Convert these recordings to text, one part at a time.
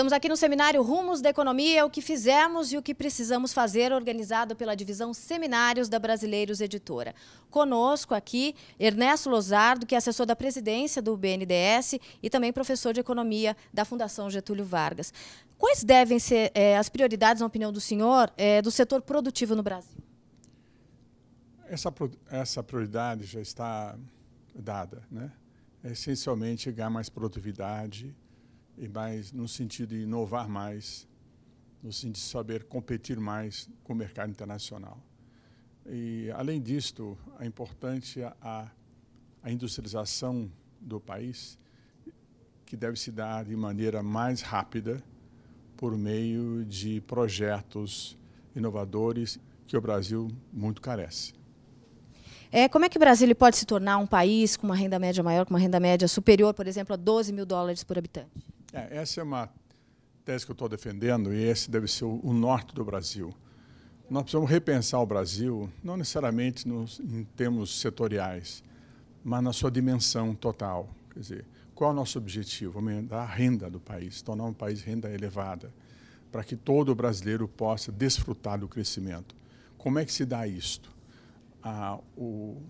Estamos aqui no seminário Rumos da Economia, é o que fizemos e o que precisamos fazer, organizado pela divisão Seminários da Brasileiros Editora. Conosco aqui, Ernesto Lozardo, que é assessor da presidência do BNDES e também professor de economia da Fundação Getúlio Vargas. Quais devem ser eh, as prioridades, na opinião do senhor, eh, do setor produtivo no Brasil? Essa, essa prioridade já está dada, né? É essencialmente ganhar mais produtividade, e mais no sentido de inovar mais, no sentido de saber competir mais com o mercado internacional. E, além disto, é importante a, a industrialização do país, que deve se dar de maneira mais rápida por meio de projetos inovadores que o Brasil muito carece. É, como é que o Brasil pode se tornar um país com uma renda média maior, com uma renda média superior, por exemplo, a 12 mil dólares por habitante? É, essa é uma tese que eu estou defendendo e esse deve ser o, o norte do Brasil. Nós precisamos repensar o Brasil, não necessariamente nos, em termos setoriais, mas na sua dimensão total. Quer dizer, qual é o nosso objetivo? Aumentar a renda do país, tornar um país renda elevada, para que todo brasileiro possa desfrutar do crescimento. Como é que se dá isto? Ah, o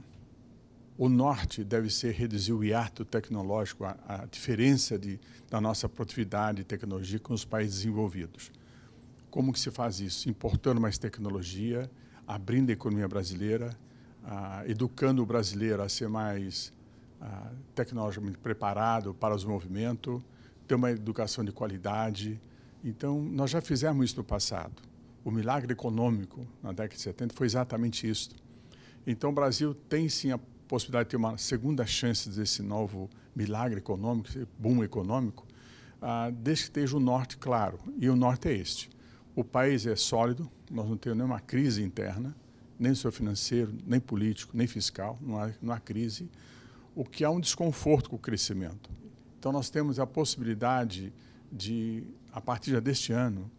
o norte deve ser reduzir o hiato tecnológico, a, a diferença de, da nossa produtividade e tecnologia com os países desenvolvidos. Como que se faz isso? Importando mais tecnologia, abrindo a economia brasileira, ah, educando o brasileiro a ser mais ah, tecnologicamente preparado para os movimentos, ter uma educação de qualidade. Então, nós já fizemos isso no passado. O milagre econômico na década de 70 foi exatamente isso. Então, o Brasil tem sim a possibilidade de ter uma segunda chance desse novo milagre econômico, esse boom econômico, ah, desde que esteja o norte claro. E o norte é este. O país é sólido, nós não temos nenhuma crise interna, nem seu financeiro, nem político, nem fiscal, não há, não há crise. O que há um desconforto com o crescimento. Então, nós temos a possibilidade de, a partir deste ano,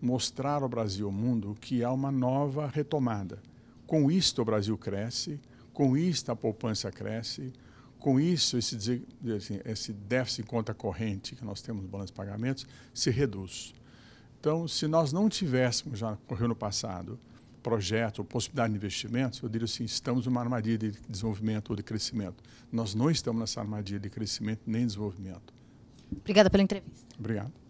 mostrar ao Brasil e ao mundo que há uma nova retomada. Com isto, o Brasil cresce, com isso, a poupança cresce. Com isso, esse, assim, esse déficit em conta corrente que nós temos no balanço de pagamentos se reduz. Então, se nós não tivéssemos, já ocorreu no passado, projeto ou possibilidade de investimentos, eu diria assim, estamos numa armadilha de desenvolvimento ou de crescimento. Nós não estamos nessa armadilha de crescimento nem desenvolvimento. Obrigada pela entrevista. Obrigado.